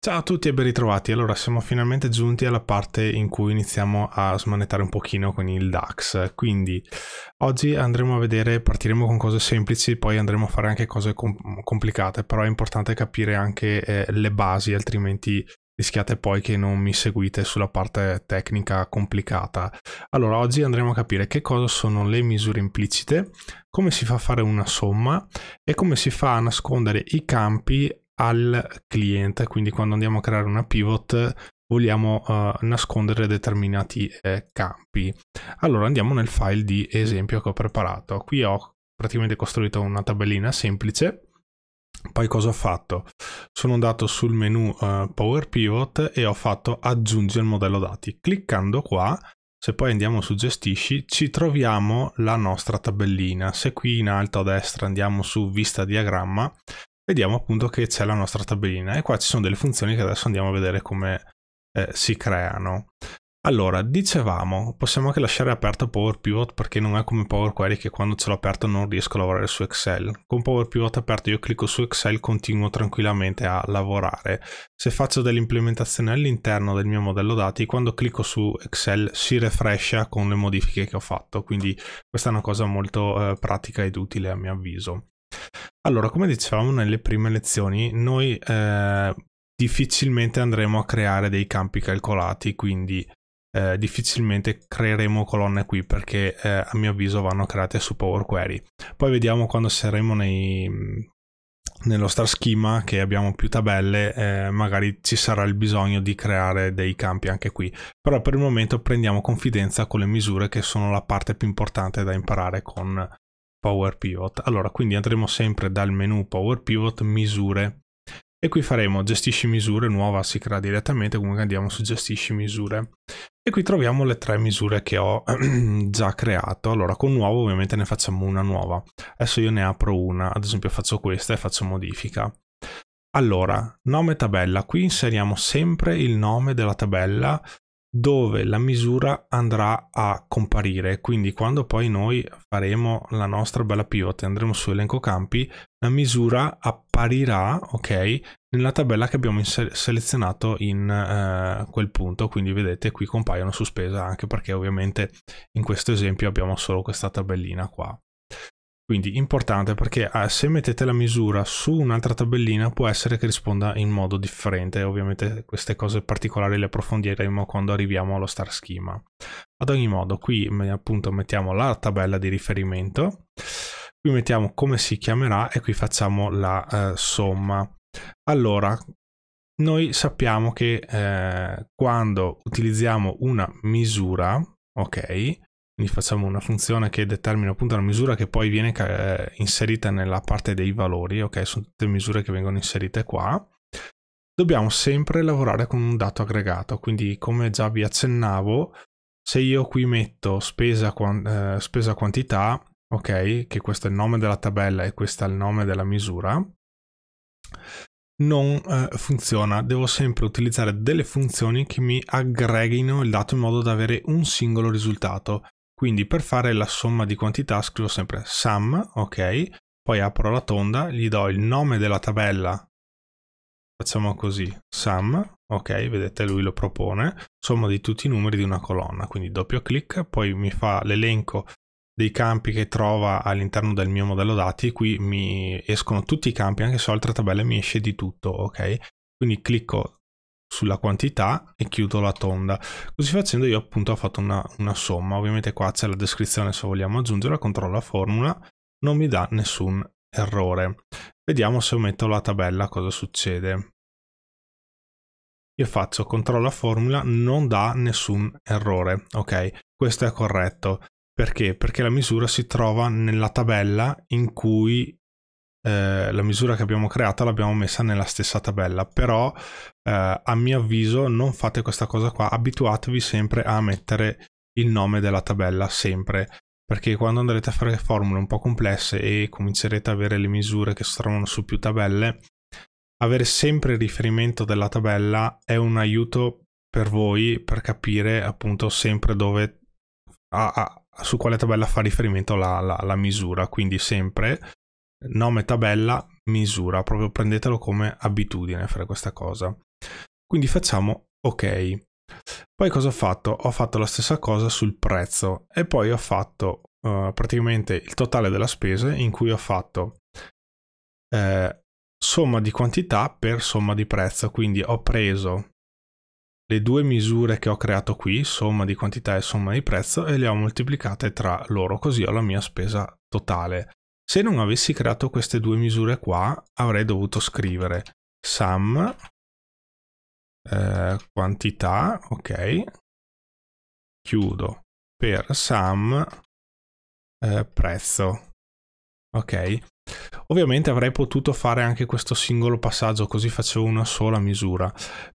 Ciao a tutti e ben ritrovati, allora siamo finalmente giunti alla parte in cui iniziamo a smanettare un pochino con il DAX, quindi oggi andremo a vedere, partiremo con cose semplici, poi andremo a fare anche cose com complicate, però è importante capire anche eh, le basi, altrimenti rischiate poi che non mi seguite sulla parte tecnica complicata. Allora, oggi andremo a capire che cosa sono le misure implicite, come si fa a fare una somma e come si fa a nascondere i campi al cliente, quindi quando andiamo a creare una pivot vogliamo uh, nascondere determinati eh, campi. Allora andiamo nel file di esempio che ho preparato. Qui ho praticamente costruito una tabellina semplice. Poi cosa ho fatto? Sono andato sul menu uh, Power Pivot e ho fatto aggiungi al modello dati. Cliccando qua, se poi andiamo su gestisci, ci troviamo la nostra tabellina. Se qui in alto a destra andiamo su vista diagramma, vediamo appunto che c'è la nostra tabellina e qua ci sono delle funzioni che adesso andiamo a vedere come eh, si creano. Allora, dicevamo, possiamo anche lasciare aperto Power Pivot perché non è come Power Query che quando ce l'ho aperto non riesco a lavorare su Excel. Con Power Pivot aperto io clicco su Excel, continuo tranquillamente a lavorare. Se faccio delle implementazioni all'interno del mio modello dati, quando clicco su Excel si refrescia con le modifiche che ho fatto, quindi questa è una cosa molto eh, pratica ed utile a mio avviso. Allora, come dicevamo nelle prime lezioni, noi eh, difficilmente andremo a creare dei campi calcolati, quindi eh, difficilmente creeremo colonne qui perché eh, a mio avviso vanno create su Power Query. Poi vediamo quando saremo nei, nello star schema che abbiamo più tabelle, eh, magari ci sarà il bisogno di creare dei campi anche qui. Però per il momento prendiamo confidenza con le misure che sono la parte più importante da imparare con Power Pivot. Allora, quindi andremo sempre dal menu Power Pivot, misure. E qui faremo gestisci misure, nuova si crea direttamente, comunque andiamo su gestisci misure. E qui troviamo le tre misure che ho già creato. Allora, con nuovo ovviamente ne facciamo una nuova. Adesso io ne apro una, ad esempio faccio questa e faccio modifica. Allora, nome tabella. Qui inseriamo sempre il nome della tabella dove la misura andrà a comparire. Quindi quando poi noi faremo la nostra bella pivot e andremo su elenco campi, la misura apparirà, ok, nella tabella che abbiamo selezionato in eh, quel punto. Quindi vedete qui compaiono sospesa anche perché ovviamente in questo esempio abbiamo solo questa tabellina qua. Quindi importante perché ah, se mettete la misura su un'altra tabellina può essere che risponda in modo differente. Ovviamente queste cose particolari le approfondiremo quando arriviamo allo star schema. Ad ogni modo, qui appunto mettiamo la tabella di riferimento, qui mettiamo come si chiamerà e qui facciamo la eh, somma. Allora, noi sappiamo che eh, quando utilizziamo una misura, ok, quindi facciamo una funzione che determina appunto la misura che poi viene eh, inserita nella parte dei valori, ok? Sono tutte misure che vengono inserite qua. Dobbiamo sempre lavorare con un dato aggregato, quindi come già vi accennavo, se io qui metto spesa, eh, spesa quantità, ok? Che questo è il nome della tabella e questo è il nome della misura, non eh, funziona. Devo sempre utilizzare delle funzioni che mi aggreghino il dato in modo da avere un singolo risultato. Quindi per fare la somma di quantità scrivo sempre sum, ok, poi apro la tonda, gli do il nome della tabella, facciamo così, sum, ok, vedete lui lo propone, somma di tutti i numeri di una colonna, quindi doppio clic, poi mi fa l'elenco dei campi che trova all'interno del mio modello dati, qui mi escono tutti i campi, anche se ho altre tabelle mi esce di tutto, ok? Quindi clicco sulla quantità e chiudo la tonda così facendo io appunto ho fatto una, una somma ovviamente qua c'è la descrizione se vogliamo aggiungerla controllo la formula non mi dà nessun errore vediamo se metto la tabella cosa succede io faccio controllo la formula non dà nessun errore ok questo è corretto perché perché la misura si trova nella tabella in cui eh, la misura che abbiamo creato l'abbiamo messa nella stessa tabella, però eh, a mio avviso non fate questa cosa qua, abituatevi sempre a mettere il nome della tabella, sempre, perché quando andrete a fare formule un po' complesse e comincerete a avere le misure che si trovano su più tabelle, avere sempre il riferimento della tabella è un aiuto per voi per capire appunto sempre dove a, a, su quale tabella fa riferimento la, la, la misura quindi sempre nome tabella misura, proprio prendetelo come abitudine fare questa cosa. Quindi facciamo ok. Poi cosa ho fatto? Ho fatto la stessa cosa sul prezzo e poi ho fatto uh, praticamente il totale della spesa in cui ho fatto eh, somma di quantità per somma di prezzo, quindi ho preso le due misure che ho creato qui, somma di quantità e somma di prezzo, e le ho moltiplicate tra loro, così ho la mia spesa totale. Se non avessi creato queste due misure qua, avrei dovuto scrivere sum eh, quantità, ok, chiudo per sum eh, prezzo, ok. Ovviamente avrei potuto fare anche questo singolo passaggio, così facevo una sola misura,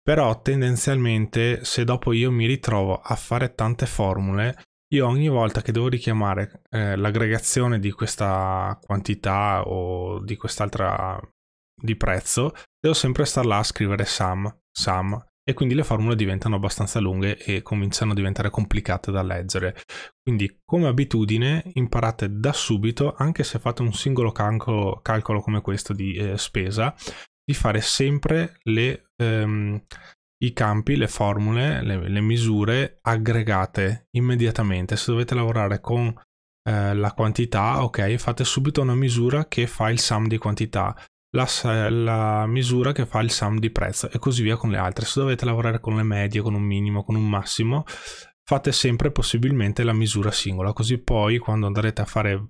però tendenzialmente se dopo io mi ritrovo a fare tante formule, io ogni volta che devo richiamare eh, l'aggregazione di questa quantità o di quest'altra di prezzo, devo sempre star là a scrivere sum, sum, e quindi le formule diventano abbastanza lunghe e cominciano a diventare complicate da leggere. Quindi come abitudine imparate da subito, anche se fate un singolo calcolo, calcolo come questo di eh, spesa, di fare sempre le, ehm, i campi, le formule, le, le misure aggregate immediatamente. Se dovete lavorare con eh, la quantità, ok, fate subito una misura che fa il sum di quantità, la, la, misura che fa il sum di prezzo e così via con le altre. Se dovete lavorare con le medie, con un minimo, con un massimo, fate sempre possibilmente la misura singola, così poi quando andrete a fare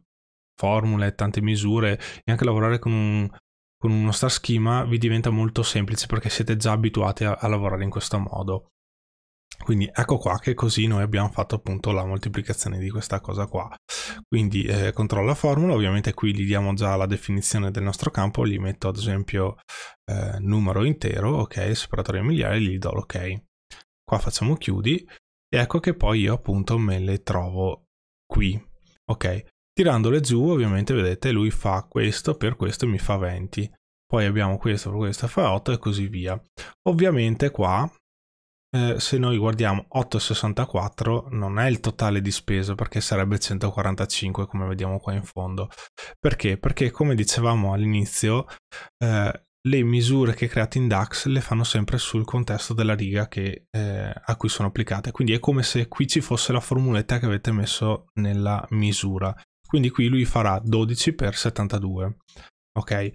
formule, tante misure e anche lavorare con un con uno star schema vi diventa molto semplice perché siete già abituati a, a lavorare in questo modo. Quindi ecco qua che così noi abbiamo fatto appunto la moltiplicazione di questa cosa qua. Quindi eh, controllo la formula, ovviamente qui gli diamo già la definizione del nostro campo, gli metto ad esempio eh, numero intero, ok, separatore miliare, gli do l'ok. Qua facciamo chiudi e ecco che poi io appunto me le trovo qui, ok. Tirandole giù, ovviamente, vedete, lui fa questo per questo mi fa 20. Poi abbiamo questo per questo fa 8 e così via. Ovviamente qua, eh, se noi guardiamo 8,64, non è il totale di spesa, perché sarebbe 145, come vediamo qua in fondo. Perché? Perché, come dicevamo all'inizio, eh, le misure che create in DAX le fanno sempre sul contesto della riga che, eh, a cui sono applicate. Quindi è come se qui ci fosse la formuletta che avete messo nella misura. Quindi qui lui farà 12 per 72 Ok?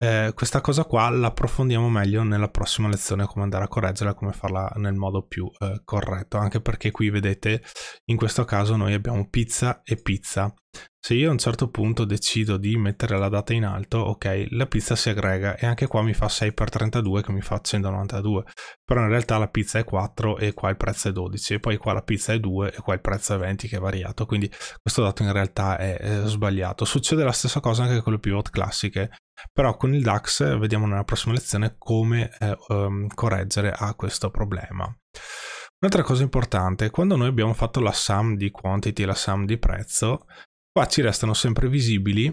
Eh, questa cosa qua la approfondiamo meglio nella prossima lezione, come andare a correggerla, come farla nel modo più eh, corretto, anche perché qui vedete in questo caso noi abbiamo pizza e pizza, se io a un certo punto decido di mettere la data in alto, ok, la pizza si aggrega e anche qua mi fa 6x32 che mi fa 192, però in realtà la pizza è 4 e qua il prezzo è 12, e poi qua la pizza è 2 e qua il prezzo è 20 che è variato, quindi questo dato in realtà è, è sbagliato. Succede la stessa cosa anche con le pivot classiche, però con il DAX vediamo nella prossima lezione come eh, um, correggere a questo problema. Un'altra cosa importante, quando noi abbiamo fatto la sum di quantity e la sum di prezzo, Qua ci restano sempre visibili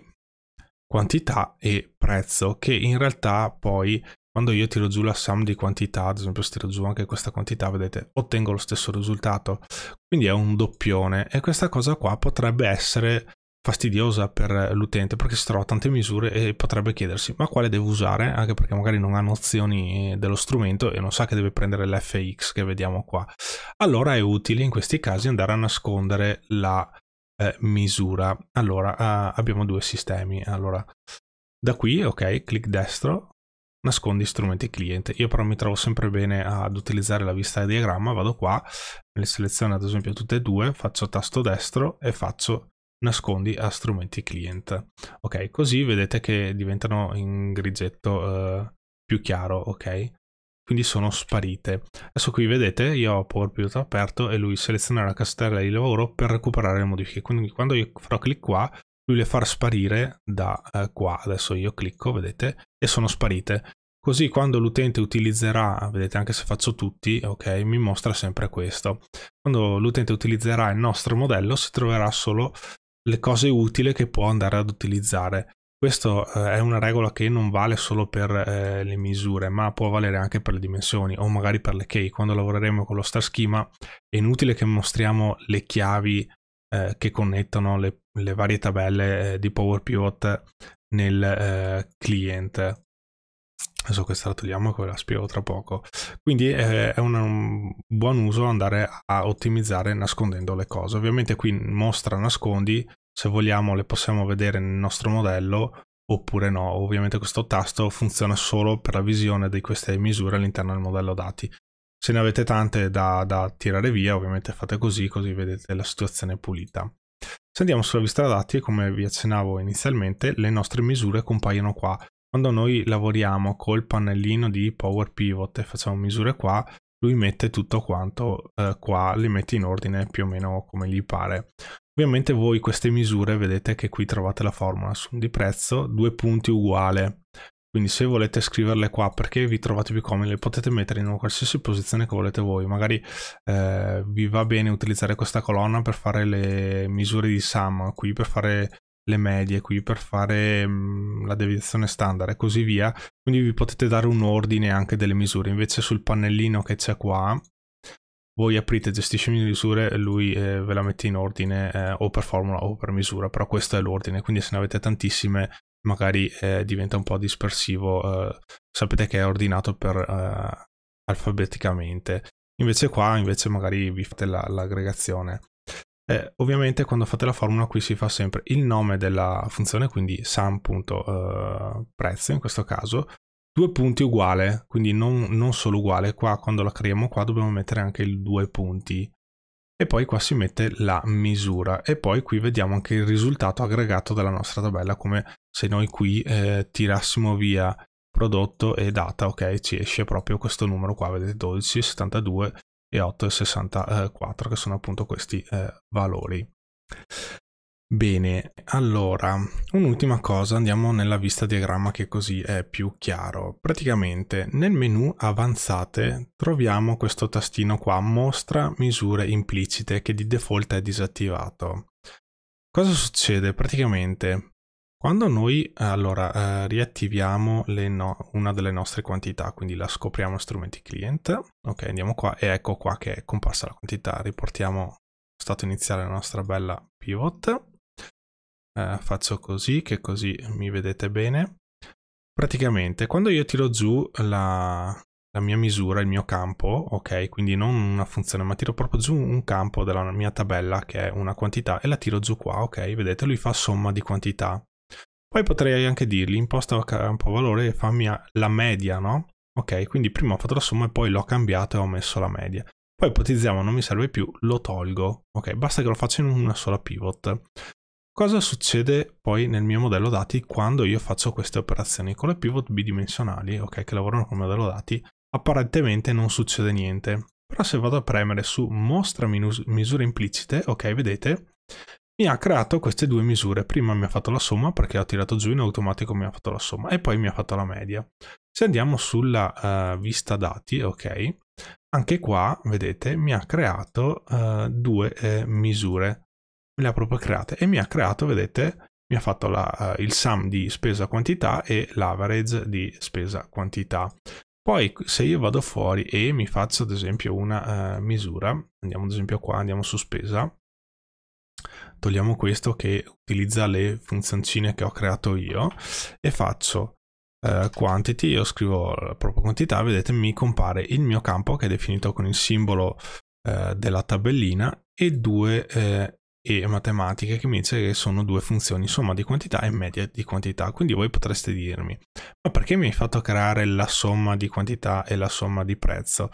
quantità e prezzo che in realtà poi quando io tiro giù la sum di quantità, ad esempio se tiro giù anche questa quantità, vedete, ottengo lo stesso risultato. Quindi è un doppione e questa cosa qua potrebbe essere fastidiosa per l'utente perché si trova tante misure e potrebbe chiedersi ma quale devo usare anche perché magari non ha nozioni dello strumento e non sa che deve prendere l'fx che vediamo qua allora è utile in questi casi andare a nascondere la eh, misura. Allora, ah, abbiamo due sistemi. Allora, da qui, ok, clic destro, nascondi strumenti cliente. Io però mi trovo sempre bene ad utilizzare la vista a diagramma, vado qua, le seleziono ad esempio tutte e due, faccio tasto destro e faccio nascondi a strumenti client. Ok, così vedete che diventano in grigetto eh, più chiaro, ok? quindi sono sparite. Adesso qui vedete, io ho PowerPoint aperto e lui seleziona la casella di lavoro per recuperare le modifiche, quindi quando io farò clic qua, lui le farà sparire da eh, qua, adesso io clicco, vedete, e sono sparite. Così quando l'utente utilizzerà, vedete anche se faccio tutti, ok, mi mostra sempre questo. Quando l'utente utilizzerà il nostro modello si troverà solo le cose utili che può andare ad utilizzare. Questa eh, è una regola che non vale solo per eh, le misure, ma può valere anche per le dimensioni o magari per le key. Quando lavoreremo con lo star schema è inutile che mostriamo le chiavi eh, che connettono le, le varie tabelle eh, di Power Pivot nel eh, client. Adesso questa la togliamo e poi la spiego tra poco. Quindi eh, è un, un buon uso andare a ottimizzare nascondendo le cose. Ovviamente qui mostra nascondi se vogliamo le possiamo vedere nel nostro modello oppure no. Ovviamente questo tasto funziona solo per la visione di queste misure all'interno del modello dati. Se ne avete tante da, da tirare via, ovviamente fate così, così vedete la situazione pulita. Se andiamo sulla vista dati, come vi accennavo inizialmente, le nostre misure compaiono qua. Quando noi lavoriamo col pannellino di Power Pivot e facciamo misure qua, lui mette tutto quanto eh, qua, le mette in ordine più o meno come gli pare. Ovviamente voi queste misure vedete che qui trovate la formula di prezzo, due punti uguale. Quindi se volete scriverle qua perché vi trovate più comodi, le potete mettere in qualsiasi posizione che volete voi. Magari eh, vi va bene utilizzare questa colonna per fare le misure di sum, qui per fare le medie, qui per fare mh, mm, la deviazione standard e così via. Quindi vi potete dare un ordine anche delle misure. Invece sul pannellino che c'è qua voi aprite gestisci misure e lui eh, ve la mette in ordine eh, o per formula o per misura, però questo è l'ordine, quindi se ne avete tantissime magari eh, diventa un po' dispersivo, eh, sapete che è ordinato per, eh, alfabeticamente, invece qua invece magari vi fate la, l'aggregazione. Eh, ovviamente quando fate la formula qui si fa sempre il nome della funzione, quindi sum.prezzo in questo caso, 2 punti uguale, quindi non, non, solo uguale, qua quando la creiamo qua dobbiamo mettere anche il due punti e poi qua si mette la misura e poi qui vediamo anche il risultato aggregato della nostra tabella come se noi qui eh, tirassimo via prodotto e data, ok, ci esce proprio questo numero qua, vedete 12, 72 e 8 64 che sono appunto questi eh, valori. Bene, allora, un'ultima cosa, andiamo nella vista diagramma che così è più chiaro. Praticamente nel menu avanzate troviamo questo tastino qua, mostra misure implicite, che di default è disattivato. Cosa succede? Praticamente quando noi allora, eh, riattiviamo no, una delle nostre quantità, quindi la scopriamo strumenti client, ok andiamo qua e ecco qua che è comparsa la quantità, riportiamo stato iniziale la nostra bella pivot eh, faccio così che così mi vedete bene praticamente quando io tiro giù la, la mia misura, il mio campo, ok? Quindi non una funzione, ma tiro proprio giù un campo della mia tabella che è una quantità e la tiro giù qua, ok? Vedete, lui fa somma di quantità. Poi potrei anche dirgli imposta campo valore e fammi la media, no? Ok, quindi prima ho fatto la somma e poi l'ho cambiato e ho messo la media. Poi ipotizziamo non mi serve più, lo tolgo, ok? Basta che lo faccio in una sola pivot. Cosa succede poi nel mio modello dati quando io faccio queste operazioni? Con le pivot bidimensionali, ok, che lavorano con modello dati, apparentemente non succede niente. Però se vado a premere su mostra misure implicite, ok, vedete, mi ha creato queste due misure. Prima mi ha fatto la somma perché ho tirato giù in automatico mi ha fatto la somma e poi mi ha fatto la media. Se andiamo sulla uh, vista dati, ok, anche qua, vedete, mi ha creato uh, due eh, misure me le ha proprio create e mi ha creato, vedete, mi ha fatto la, uh, il sum di spesa quantità e l'average di spesa quantità. Poi se io vado fuori e mi faccio ad esempio una uh, misura, andiamo ad esempio qua, andiamo su spesa, togliamo questo che utilizza le funzioncine che ho creato io e faccio eh, quantity, io scrivo la propria quantità, vedete mi compare il mio campo che è definito con il simbolo della tabellina e due e matematica che mi dice che sono due funzioni, somma di quantità e media di quantità. Quindi voi potreste dirmi, ma perché mi hai fatto creare la somma di quantità e la somma di prezzo?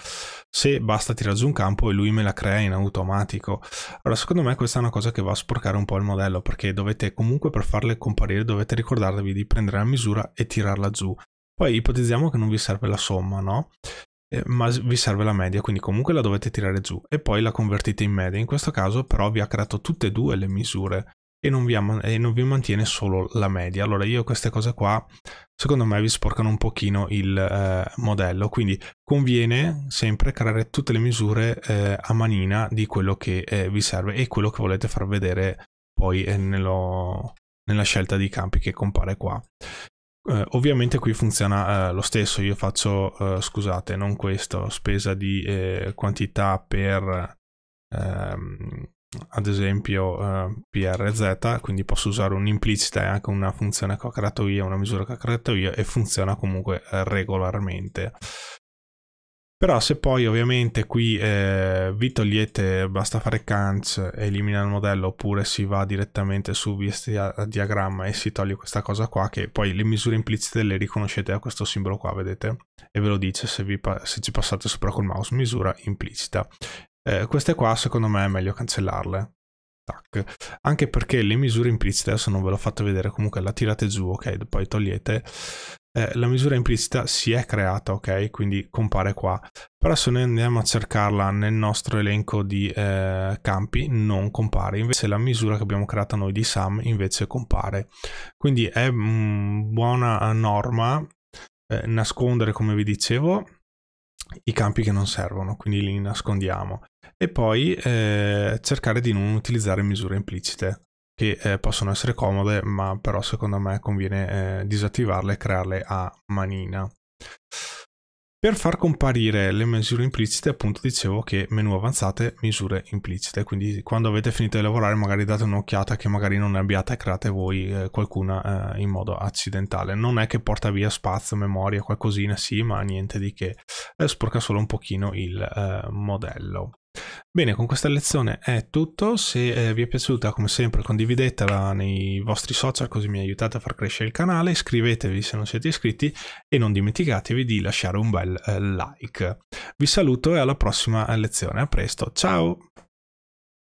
Se basta tirare giù un campo e lui me la crea in automatico. Allora, secondo me questa è una cosa che va a sporcare un po' il modello, perché dovete comunque per farle comparire dovete ricordarvi di prendere la misura e tirarla giù. Poi ipotizziamo che non vi serve la somma, no? Eh, ma vi serve la media, quindi comunque la dovete tirare giù e poi la convertite in media. In questo caso però vi ha creato tutte e due le misure e non, vi, e non vi mantiene solo la media. Allora io queste cose qua secondo me vi sporcano un pochino il eh, modello, quindi conviene sempre creare tutte le misure eh, a manina di quello che eh, vi serve e quello che volete far vedere poi eh, nello, nella scelta di campi che compare qua. Eh, ovviamente qui funziona eh, lo stesso, io faccio, eh, scusate, non questo, spesa di eh, quantità per, ehm, ad esempio, eh, PRZ, quindi posso usare un'implicita e eh, anche una funzione che ho creato io, una misura che ho creato io e funziona comunque regolarmente. Però se poi ovviamente qui eh, vi togliete, basta fare cans, elimina il modello oppure si va direttamente su vista diagramma e si toglie questa cosa qua che poi le misure implicite le riconoscete da questo simbolo qua, vedete? E ve lo dice se, vi, se ci passate sopra col mouse, misura implicita. Eh, queste qua secondo me è meglio cancellarle. Tac. Anche perché le misure implicite, adesso non ve l'ho fatto vedere, comunque la tirate giù, ok, poi togliete. Eh, la misura implicita si è creata, ok? Quindi compare qua. Però se noi andiamo a cercarla nel nostro elenco di eh, campi non compare, invece la misura che abbiamo creato noi di sum invece compare. Quindi è mm, buona norma eh, nascondere, come vi dicevo, i campi che non servono, quindi li nascondiamo. E poi eh, cercare di non utilizzare misure implicite che eh, possono essere comode, ma però secondo me conviene eh, disattivarle e crearle a manina. Per far comparire le misure implicite, appunto dicevo che menu avanzate, misure implicite, quindi quando avete finito di lavorare magari date un'occhiata che magari non ne abbiate create voi eh, qualcuna eh, in modo accidentale. Non è che porta via spazio, memoria, qualcosina, sì, ma niente di che, eh, sporca solo un pochino il eh, modello. Bene, con questa lezione è tutto, se eh, vi è piaciuta come sempre condividetela nei vostri social così mi aiutate a far crescere il canale, iscrivetevi se non siete iscritti e non dimenticatevi di lasciare un bel eh, like. Vi saluto e alla prossima lezione, a presto, ciao!